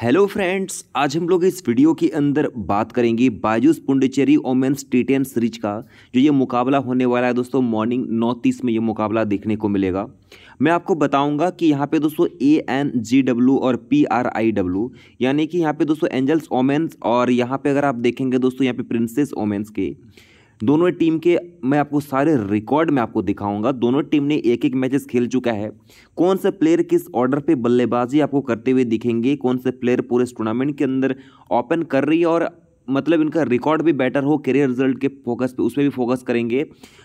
hello friends आज हम लोग इस वीडियो के अंदर बात करेंगे Byju's Pondicherry women's T ten series का जो ये मुकाबला होने वाला है दोस्तों मॉर्निंग नौ तीस में ये मुकाबला देखने को मिलेगा मैं आपको बताऊंगा कि यहाँ पे दोस्तों ए एन जी डब्ल्यू और पी आर आई डब्ल्यू यानी कि यहाँ पे दोस्तों एंजल्स ओमेंस और यहाँ पर अगर आप देखेंगे दोस्तों यहाँ पर प्रिंसेस ओमेंस के दोनों टीम के मैं आपको सारे रिकॉर्ड में आपको दिखाऊंगा दोनों टीम ने एक एक मैचेस खेल चुका है कौन से प्लेयर किस ऑर्डर पे बल्लेबाजी आपको करते हुए दिखेंगे कौन से प्लेयर पूरे टूर्नामेंट के अंदर ओपन कर रही है और मतलब इनका रिकॉर्ड भी बेटर हो करियर रिजल्ट के फोकस पे उसमें भी फोकस करेंगे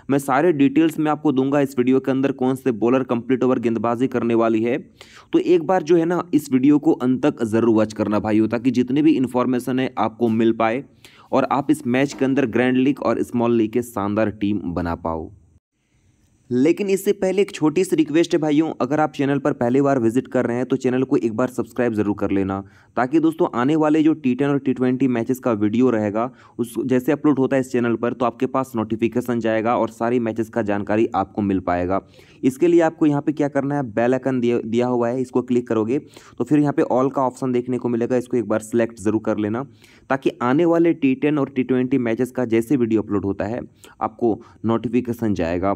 मैं सारे डिटेल्स में आपको दूंगा इस वीडियो के अंदर कौन से बॉलर कंप्लीट ओवर गेंदबाजी करने वाली है तो एक बार जो है ना इस वीडियो को अंत तक ज़रूर वॉच करना हो ताकि जितने भी इन्फॉर्मेशन है आपको मिल पाए और आप इस मैच के अंदर ग्रैंड लीग और स्मॉल लीग के शानदार टीम बना पाओ लेकिन इससे पहले एक छोटी सी रिक्वेस्ट है भाइयों अगर आप चैनल पर पहली बार विजिट कर रहे हैं तो चैनल को एक बार सब्सक्राइब ज़रूर कर लेना ताकि दोस्तों आने वाले जो टी टेन और टी ट्वेंटी मैचेस का वीडियो रहेगा उस जैसे अपलोड होता है इस चैनल पर तो आपके पास नोटिफिकेशन जाएगा और सारी मैचेस का जानकारी आपको मिल पाएगा इसके लिए आपको यहाँ पर क्या करना है बेल आइकन दिया हुआ है इसको क्लिक करोगे तो फिर यहाँ पर ऑल का ऑप्शन देखने को मिलेगा इसको एक बार सिलेक्ट ज़रूर कर लेना ताकि आने वाले टी टेन और टी ट्वेंटी मैचेस का जैसे वीडियो अपलोड होता है आपको नोटिफिकेशन जाएगा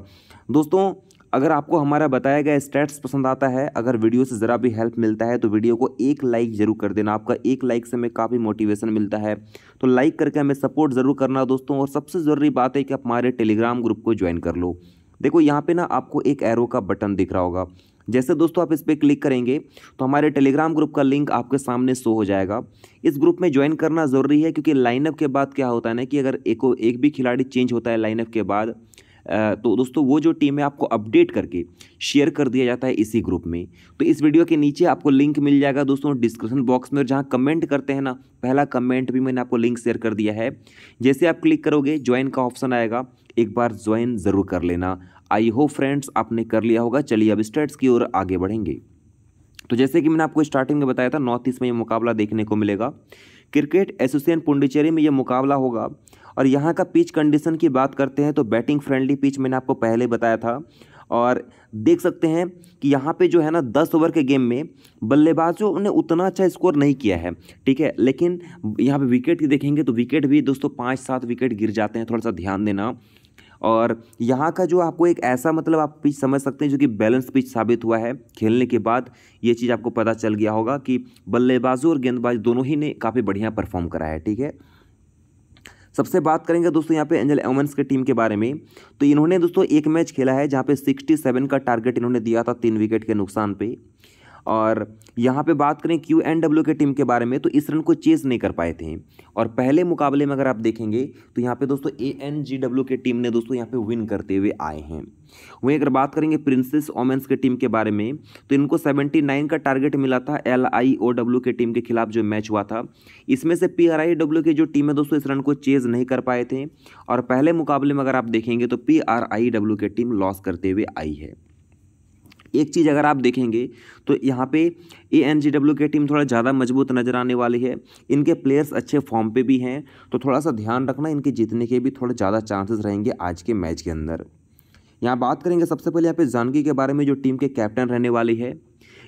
दोस्तों अगर आपको हमारा बताया गया स्टेट्स पसंद आता है अगर वीडियो से ज़रा भी हेल्प मिलता है तो वीडियो को एक लाइक ज़रूर कर देना आपका एक लाइक से हमें काफ़ी मोटिवेशन मिलता है तो लाइक करके हमें सपोर्ट ज़रूर करना दोस्तों और सबसे ज़रूरी बात है कि आप हमारे टेलीग्राम ग्रुप को ज्वाइन कर लो देखो यहाँ पे ना आपको एक एरो का बटन दिख रहा होगा जैसे दोस्तों आप इस पर क्लिक करेंगे तो हमारे टेलीग्राम ग्रुप का लिंक आपके सामने शो हो जाएगा इस ग्रुप में ज्वाइन करना ज़रूरी है क्योंकि लाइनअप के बाद क्या होता है ना कि अगर एक एक भी खिलाड़ी चेंज होता है लाइनअप के बाद तो दोस्तों वो जो टीम है आपको अपडेट करके शेयर कर दिया जाता है इसी ग्रुप में तो इस वीडियो के नीचे आपको लिंक मिल जाएगा दोस्तों डिस्क्रिप्शन बॉक्स में और जहाँ कमेंट करते हैं ना पहला कमेंट भी मैंने आपको लिंक शेयर कर दिया है जैसे आप क्लिक करोगे ज्वाइन का ऑप्शन आएगा एक बार ज्वाइन ज़रूर कर लेना आई होप फ्रेंड्स आपने कर लिया होगा चलिए अब स्टेट्स की ओर आगे बढ़ेंगे तो जैसे कि मैंने आपको स्टार्टिंग में बताया था नॉर्थ ईस्ट में ये मुकाबला देखने को मिलेगा क्रिकेट एसोसिएशन पुंडिचेरी में ये मुकाबला होगा और यहाँ का पिच कंडीशन की बात करते हैं तो बैटिंग फ्रेंडली पिच मैंने आपको पहले बताया था और देख सकते हैं कि यहाँ पे जो है ना दस ओवर के गेम में बल्लेबाजों ने उतना अच्छा स्कोर नहीं किया है ठीक है लेकिन यहाँ पे विकेट की देखेंगे तो विकेट भी दोस्तों पाँच सात विकेट गिर जाते हैं थोड़ा सा ध्यान देना और यहाँ का जो आपको एक ऐसा मतलब आप पिच समझ सकते हैं जो कि बैलेंस पिच साबित हुआ है खेलने के बाद ये चीज़ आपको पता चल गया होगा कि बल्लेबाजों और गेंदबाज दोनों ही ने काफ़ी बढ़िया परफॉर्म करा है ठीक है सबसे बात करेंगे दोस्तों यहाँ पे एंजल एवंस की टीम के बारे में तो इन्होंने दोस्तों एक मैच खेला है जहाँ पे 67 का टारगेट इन्होंने दिया था तीन विकेट के नुकसान पे और यहाँ पे बात करें क्यू एन डब्ल्यू के टीम के बारे में तो इस रन को चेज़ नहीं कर पाए थे और पहले मुकाबले में अगर आप देखेंगे तो यहाँ पे दोस्तों ए एन जी डब्ल्यू के टीम ने दोस्तों यहाँ पे विन करते हुए आए हैं वहीं अगर बात करेंगे प्रिंसेस ओमेंस के टीम के बारे में तो इनको सेवेंटी नाइन का टारगेट मिला था एल आई ओ डब्ल्यू के टीम के खिलाफ जो मैच हुआ था इसमें से पी आर आई डब्ल्यू की जो टीम है दोस्तों इस रन को चेज़ नहीं कर पाए थे और पहले मुकाबले में अगर आप देखेंगे तो पी आर आई डब्ल्यू की टीम लॉस करते हुए आई है एक चीज़ अगर आप देखेंगे तो यहाँ पे ए एन जी डब्ल्यू की टीम थोड़ा ज़्यादा मजबूत नजर आने वाली है इनके प्लेयर्स अच्छे फॉर्म पे भी हैं तो थोड़ा सा ध्यान रखना इनके जीतने के भी थोड़े ज़्यादा चांसेस रहेंगे आज के मैच के अंदर यहाँ बात करेंगे सबसे पहले यहाँ पे जानकी के बारे में जो टीम के कैप्टन रहने वाली है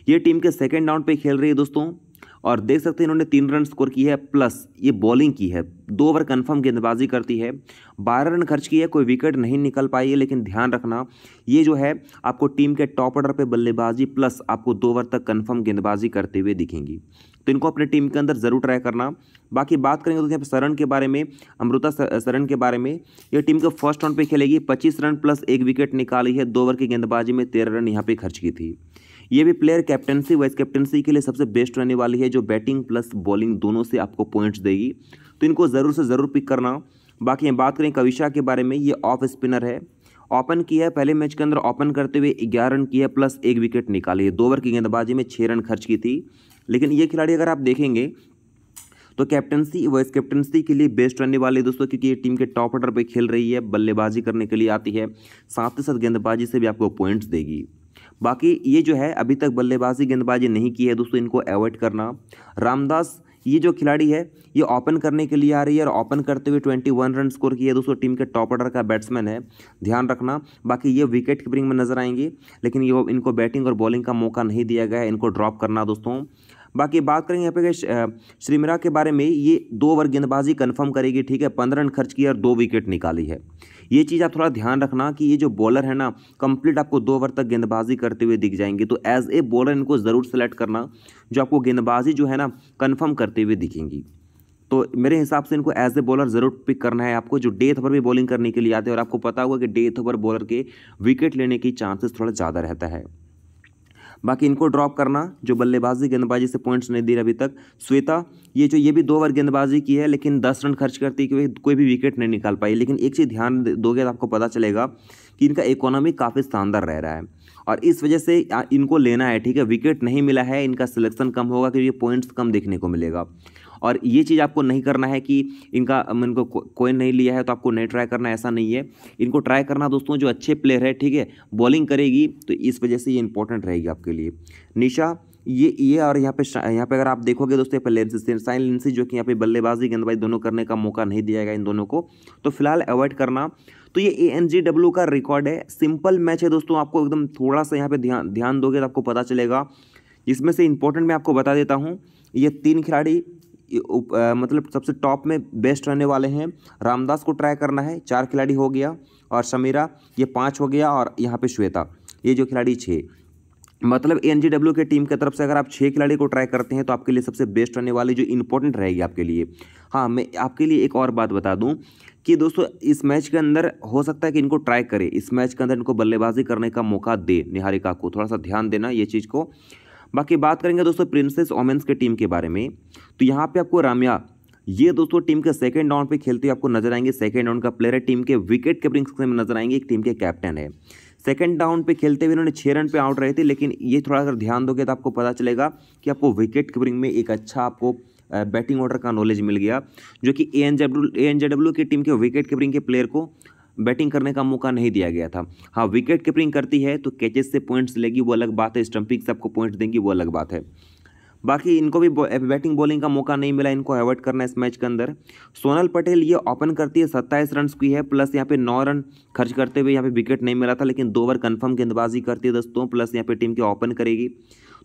ये टीम के सेकेंड राउंड पर खेल रही है दोस्तों और देख सकते हैं इन्होंने तीन रन स्कोर की है प्लस ये बॉलिंग की है दो ओवर कन्फर्म गेंदबाजी करती है बारह रन खर्च है कोई विकेट नहीं निकल पाई है लेकिन ध्यान रखना ये जो है आपको टीम के टॉप ऑर्डर पे बल्लेबाजी प्लस आपको दो ओवर तक कन्फर्म गेंदबाजी करते हुए दिखेंगी तो इनको अपने टीम के अंदर ज़रूर ट्राई करना बाकी बात करेंगे तो यहाँ पर शरण के बारे में अमृता शरण के बारे में ये टीम के फर्स्ट राउंड पे खेलेगी पच्चीस रन प्लस एक विकेट निकाली है दो ओवर की गेंदबाजी में तेरह रन यहाँ पे खर्च की थी ये भी प्लेयर कैप्टनसी वाइस कैप्टनसी के लिए सबसे बेस्ट रहने वाली है जो बैटिंग प्लस बॉलिंग दोनों से आपको पॉइंट्स देगी तो इनको ज़रूर से ज़रूर पिक करना बाकी बात करें कविशा के बारे में ये ऑफ स्पिनर है ओपन किया है पहले मैच के अंदर ओपन करते हुए ग्यारह रन किया प्लस एक विकेट निकाली है दो ओवर की गेंदबाजी में छः रन खर्च की थी लेकिन ये खिलाड़ी अगर आप देखेंगे तो कैप्टनसी वाइस कैप्टनसी के लिए बेस्ट रहने वाले दोस्तों क्योंकि ये टीम के टॉप ऑर्डर पर खेल रही है बल्लेबाजी करने के लिए आती है साथ ही साथ गेंदबाजी से भी आपको पॉइंट्स देगी बाकी ये जो है अभी तक बल्लेबाजी गेंदबाजी नहीं की है दोस्तों इनको अवॉइड करना रामदास ये जो खिलाड़ी है ये ओपन करने के लिए आ रही है और ओपन करते हुए ट्वेंटी वन रन स्कोर है दोस्तों टीम के टॉप ऑर्डर का बैट्समैन है ध्यान रखना बाकी ये विकेट कीपिंग में नजर आएंगे लेकिन ये इनको बैटिंग और बॉलिंग का मौका नहीं दिया गया है इनको ड्रॉप करना दोस्तों बाकी बात करेंगे यहाँ पे श्रीमिरा के बारे में ये दो ओवर गेंदबाजी कन्फर्म करेगी ठीक है पंद्रह रन खर्च किया और दो विकेट निकाली है ये चीज़ आप थोड़ा ध्यान रखना कि ये जो बॉलर है ना कंप्लीट आपको दो ओवर तक गेंदबाजी करते हुए दिख जाएंगे तो एज ए बॉलर इनको ज़रूर सेलेक्ट करना जो आपको गेंदबाजी जो है ना कन्फर्म करते हुए दिखेंगी तो मेरे हिसाब से इनको एज ए बॉलर ज़रूर पिक करना है आपको जो डेथ ओवर भी बॉलिंग करने के लिए आते हैं और आपको पता होगा कि डेथ ओवर बॉलर के विकेट लेने की चांसेस थोड़ा ज़्यादा रहता है बाकी इनको ड्रॉप करना जो बल्लेबाजी गेंदबाजी से पॉइंट्स नहीं दे अभी तक श्वेता ये जो ये भी दो बार गेंदबाजी की है लेकिन दस रन खर्च करती कि कोई भी विकेट नहीं निकाल पाई लेकिन एक चीज़ ध्यान दोगे तो आपको पता चलेगा कि इनका इकोनॉमी काफ़ी शानदार रह रहा है और इस वजह से इनको लेना है ठीक है विकेट नहीं मिला है इनका सिलेक्शन कम होगा क्योंकि पॉइंट्स कम देखने को मिलेगा और ये चीज़ आपको नहीं करना है कि इनका इनको कोइन नहीं लिया है तो आपको नहीं ट्राई करना ऐसा नहीं है इनको ट्राई करना दोस्तों जो अच्छे प्लेयर है ठीक है बॉलिंग करेगी तो इस वजह से ये इंपॉर्टेंट रहेगी आपके लिए निशा ये ये और यहाँ पे यहाँ पे अगर आप देखोगे दोस्तों यहाँ पहले साइन लेंसी जो कि यहाँ पे बल्लेबाजी गेंदबाजी दोनों करने का मौका नहीं दिया गया इन दोनों को तो फिलहाल अवॉइड करना तो ये ए एन जी डब्ल्यू का रिकॉर्ड है सिंपल मैच है दोस्तों आपको एकदम थोड़ा सा यहाँ पे ध्यान ध्यान दोगे तो आपको पता चलेगा इसमें से इंपॉर्टेंट मैं आपको बता देता हूँ ये तीन खिलाड़ी उप, आ, मतलब सबसे टॉप में बेस्ट रहने वाले हैं रामदास को ट्राई करना है चार खिलाड़ी हो गया और समीरा ये पाँच हो गया और यहाँ पर श्वेता ये जो खिलाड़ी छः मतलब एन के टीम की तरफ से अगर आप छः खिलाड़ी को ट्राई करते हैं तो आपके लिए सबसे बेस्ट रहने वाली जो इंपॉर्टेंट रहेगी आपके लिए हाँ मैं आपके लिए एक और बात बता दूँ कि दोस्तों इस मैच के अंदर हो सकता है कि इनको ट्राई करें इस मैच के अंदर इनको बल्लेबाजी करने का मौका दे निहारिका को थोड़ा सा ध्यान देना ये चीज़ को बाकी बात करेंगे दोस्तों प्रिंसेस ओमेंस के टीम के बारे में तो यहाँ पे आपको राम्या ये दोस्तों टीम के सेकंड राउंड पे खेलते हुए आपको नजर आएंगे सेकंड राउंड का प्लेयर है टीम के विकेट कीपरिंग में नजर आएंगे एक टीम के कैप्टन है सेकंड डाउन पे खेलते हुए इन्होंने छः रन पे आउट रहे थे लेकिन ये थोड़ा अगर ध्यान दोगे तो आपको पता चलेगा कि आपको विकेट कीपरिंग में एक अच्छा आपको बैटिंग ऑर्डर का नॉलेज मिल गया जो कि A N Z W A N की टीम के विकेट कीपरिंग के प्लेयर को बैटिंग करने का मौका नहीं दिया गया था हाँ विकेट कीपिंग करती है तो कैचेस से पॉइंट्स लेगी वो अलग बात है स्टम्पिंग से आपको पॉइंट्स देंगी वो अलग बात है बाकी इनको भी बैटिंग बॉलिंग का मौका नहीं मिला इनको अवॉइड करना है इस मैच के अंदर सोनल पटेल ये ओपन करती है सत्ताईस रन की है प्लस यहाँ पे नौ रन खर्च करते हुए यहाँ पे विकेट नहीं मिला था लेकिन दो ओवर कंफर्म गेंदबाजी करती है दोस्तों प्लस यहाँ पे टीम की ओपन करेगी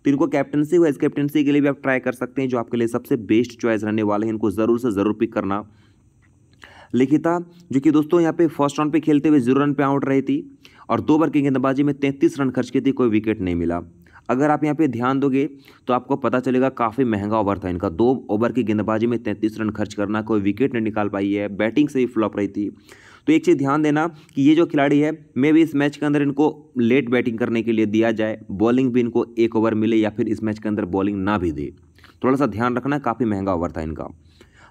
तो इनको कैप्टनसी वाइस कैप्टनसी के लिए भी आप ट्राई कर सकते हैं जो आपके लिए सबसे बेस्ट चॉइस रहने वाले हैं इनको ज़रूर से ज़रूर पिक करना लिखिता जो कि दोस्तों यहाँ पे फर्स्ट राउंड पे खेलते हुए जीरो रन पे आउट रही थी और दो ओवर की गेंदबाजी में तैंतीस रन खर्च की थी कोई विकेट नहीं मिला अगर आप यहाँ पे ध्यान दोगे तो आपको पता चलेगा काफ़ी महंगा ओवर था इनका दो ओवर की गेंदबाजी में तैंतीस रन खर्च करना कोई विकेट नहीं निकाल पाई है बैटिंग से ही फ्लॉप रही थी तो एक चीज़ ध्यान देना कि ये जो खिलाड़ी है मे भी इस मैच के अंदर इनको लेट बैटिंग करने के लिए दिया जाए बॉलिंग भी इनको एक ओवर मिले या फिर इस मैच के अंदर बॉलिंग ना भी दे थोड़ा सा ध्यान रखना काफ़ी महंगा ओवर था इनका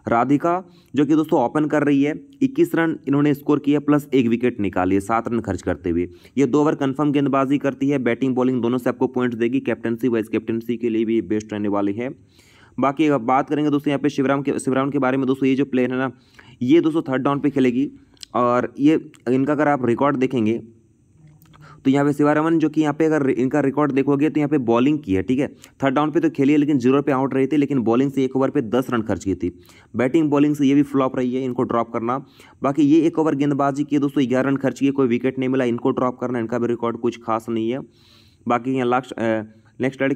राधिका जो कि दोस्तों ओपन कर रही है इक्कीस रन इन्होंने स्कोर किया प्लस एक विकेट निकाली है सात रन खर्च करते हुए ये दो ओवर कन्फर्म गेंदबाजी करती है बैटिंग बॉलिंग दोनों से आपको पॉइंट्स देगी कैप्टनसी वाइस कैप्टनसी के लिए भी बेस्ट रहने वाली है बाकी अब बात करेंगे दोस्तों यहाँ पे शिवराम के शिवराम के बारे में दोस्तों ये जो प्लेयर है ना ये दोस्तों थर्ड डाउन पे खेलेगी और ये इनका अगर आप रिकॉर्ड देखेंगे तो यहाँ पे रमन जो कि यहाँ पे अगर इनका रिकॉर्ड देखोगे तो यहाँ पे बॉलिंग की है ठीक है थर्ड डाउन पे तो खेली है लेकिन जीरो पे आउट रही थी लेकिन बॉलिंग से एक ओवर पे दस रन खर्च की थी बैटिंग बॉलिंग से ये भी फ्लॉप रही है इनको ड्रॉप करना बाकी ये एक ओवर गेंदबाजी की दोस्तों ग्यारह रन खर्च किए कोई विकेट नहीं मिला इनको ड्रॉप करना इनका भी रिकॉर्ड कुछ खास नहीं है बाकी यहाँ लास्ट नेक्स्ट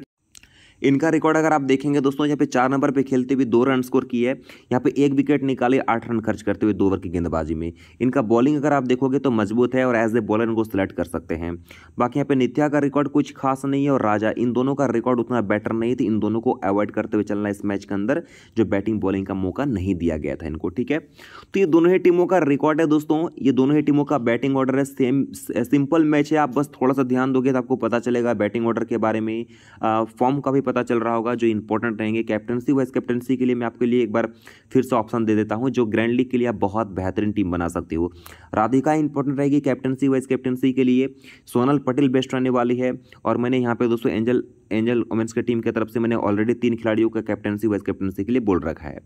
इनका रिकॉर्ड अगर आप देखेंगे दोस्तों यहाँ पे चार नंबर पे खेलते हुए दो रन स्कोर किए है यहाँ पे एक विकेट निकाले आठ रन खर्च करते हुए दो ओवर की गेंदबाजी में इनका बॉलिंग अगर आप देखोगे तो मजबूत है और एज ए बॉलर इनको सिलेक्ट कर सकते हैं बाकी यहाँ पे नित्या का रिकॉर्ड कुछ खास नहीं है और राजा इन दोनों का रिकॉर्ड उतना बेटर नहीं था इन दोनों को अवॉइड करते हुए चलना इस मैच के अंदर जो बैटिंग बॉलिंग का मौका नहीं दिया गया था इनको ठीक है तो ये दोनों ही टीमों का रिकॉर्ड है दोस्तों ये दोनों ही टीमों का बैटिंग ऑर्डर है सेम सिंपल मैच है आप बस थोड़ा सा ध्यान दोगे तो आपको पता चलेगा बैटिंग ऑर्डर के बारे में फॉर्म का भी पता पता चल रहा होगा जो इंपॉर्टेंट रहेंगे कैप्टनसी वाइस कैप्टनसी के लिए मैं आपके लिए एक बार फिर से ऑप्शन दे देता हूँ जो ग्रैंड लीग के लिए आप बहुत बेहतरीन टीम बना सकते हो राधिका इंपॉर्टेंट रहेगी कैप्टनसी वाइस कैप्टनसी के लिए सोनल पटेल बेस्ट रहने वाली है और मैंने यहाँ पे दोस्तों एंजल एंजल वोमेंस की टीम की तरफ से मैंने ऑलरेडी तीन खिलाड़ियों का कैप्टनसी वाइस कैप्टनसी के लिए बोल रखा है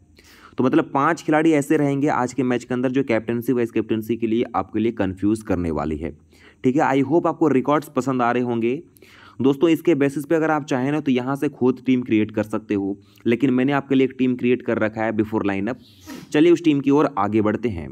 तो मतलब पांच खिलाड़ी ऐसे रहेंगे आज के मैच के अंदर जो कैप्टनसी वाइस कैप्टनसी के लिए आपके लिए कन्फ्यूज़ करने वाली है ठीक है आई होप आपको रिकॉर्ड्स पसंद आ रहे होंगे दोस्तों इसके बेसिस पे अगर आप चाहें ना तो यहाँ से खुद टीम क्रिएट कर सकते हो लेकिन मैंने आपके लिए एक टीम क्रिएट कर रखा है बिफोर लाइनअप चलिए उस टीम की ओर आगे बढ़ते हैं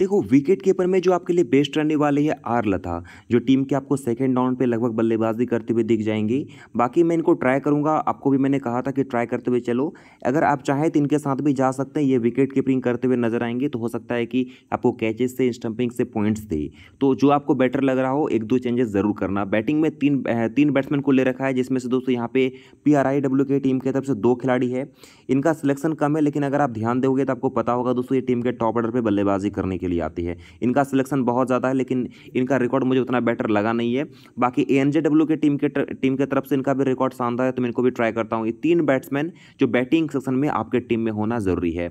देखो विकेट कीपर में जो आपके लिए बेस्ट रहने वाले है आर लता जो टीम के आपको सेकेंड डाउन पे लगभग बल्लेबाजी करते हुए दिख जाएंगे बाकी मैं इनको ट्राई करूंगा आपको भी मैंने कहा था कि ट्राई करते हुए चलो अगर आप चाहें तो इनके साथ भी जा सकते हैं ये विकेट कीपिंग करते हुए नजर आएंगे तो हो सकता है कि आपको कैचेस से स्टम्पिंग से पॉइंट्स दे तो जो आपको बेटर लग रहा हो एक दो चेंजेस ज़रूर करना बैटिंग में तीन तीन बैट्समैन को ले रखा है जिसमें से दोस्तों यहाँ पे P R I W team की तरफ से दो खिलाड़ी है इनका सिलेक्शन कम है लेकिन अगर आप ध्यान दोगे तो आपको पता होगा दोस्तों ये टीम के टॉप ऑर्डर पर बल्लेबाजी करने के लिए आती है इनका सिलेक्शन बहुत ज़्यादा है लेकिन इनका रिकॉर्ड मुझे उतना बेटर लगा नहीं है बाकी ए के टीम के टीम के तरफ से इनका भी रिकॉर्ड शानदार है तो मैं इनको भी ट्राई करता हूँ ये तीन बैट्समैन जो बैटिंग सेक्शन में आपके टीम में होना जरूरी है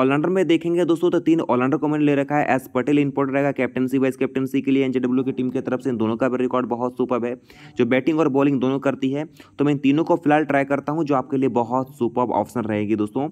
ऑलराउंडर में देखेंगे दोस्तों तो तीन ऑलराउंडर को मैंने ले रखा है एस पटेल इंपोर्ट रहेगा कैप्टनसी वाइस कैप्टनसी के लिए एनजेडब्ल्यू की टीम की तरफ से इन दोनों का भी रिकॉर्ड बहुत सुपर है जो बैटिंग और बॉलिंग दोनों करती है तो मैं इन तीनों को फिलहाल ट्राई करता हूँ जो आपके लिए बहुत सुपर ऑप्शन रहेगी दोस्तों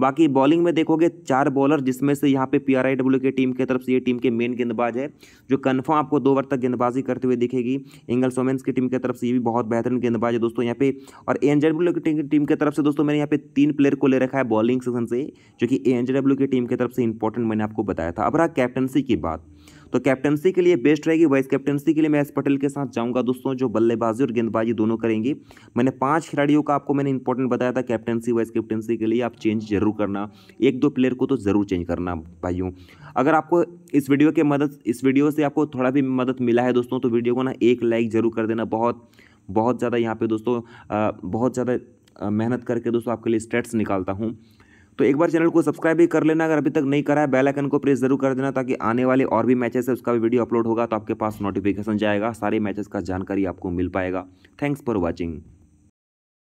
बाकी बॉलिंग में देखोगे चार बॉलर जिसमें से यहाँ पे पी आर आई डब्ल्यू की टीम की तरफ से ये टीम के मेन गेंदबाज है जो कन्फर्म आपको दो ओवर तक गेंदबाजी करते हुए दिखेगी एंगल वोमेंस की टीम की तरफ से ये भी बहुत बेहतरीन गेंदबाज है दोस्तों यहाँ पे और ए डब्ल्यू की टीम की तरफ से दोस्तों मैंने यहाँ पे तीन प्लेयर को ले रखा है बॉलिंग सेक्शन से जो कि ए एन की टीम की तरफ से इंपॉर्टेंट मैंने आपको बताया था अब रहा कैप्टनसी की बात तो कैप्टनसी के लिए बेस्ट रहेगी वाइस कैप्टनसी के लिए मैं एस पटेल के साथ जाऊंगा दोस्तों जो बल्लेबाजी और गेंदबाजी दोनों करेंगे मैंने पांच खिलाड़ियों का आपको मैंने इंपॉर्टेंट बताया था कैप्टनसी वाइस कैप्टनसी के लिए आप चेंज जरूर करना एक दो प्लेयर को तो ज़रूर चेंज करना भाइयों अगर आपको इस वीडियो के मदद इस वीडियो से आपको थोड़ा भी मदद मिला है दोस्तों तो वीडियो को ना एक लाइक ज़रूर कर देना बहुत बहुत ज़्यादा यहाँ पे दोस्तों बहुत ज़्यादा मेहनत करके दोस्तों आपके लिए स्टेट्स निकालता हूँ तो एक बार चैनल को सब्सक्राइब भी कर लेना अगर अभी तक नहीं करा है बेल आइकन को प्रेस जरूर कर देना ताकि आने वाले और भी मैचेस है उसका भी वीडियो अपलोड होगा तो आपके पास नोटिफिकेशन जाएगा सारे मैचेस का जानकारी आपको मिल पाएगा थैंक्स फॉर वॉचिंग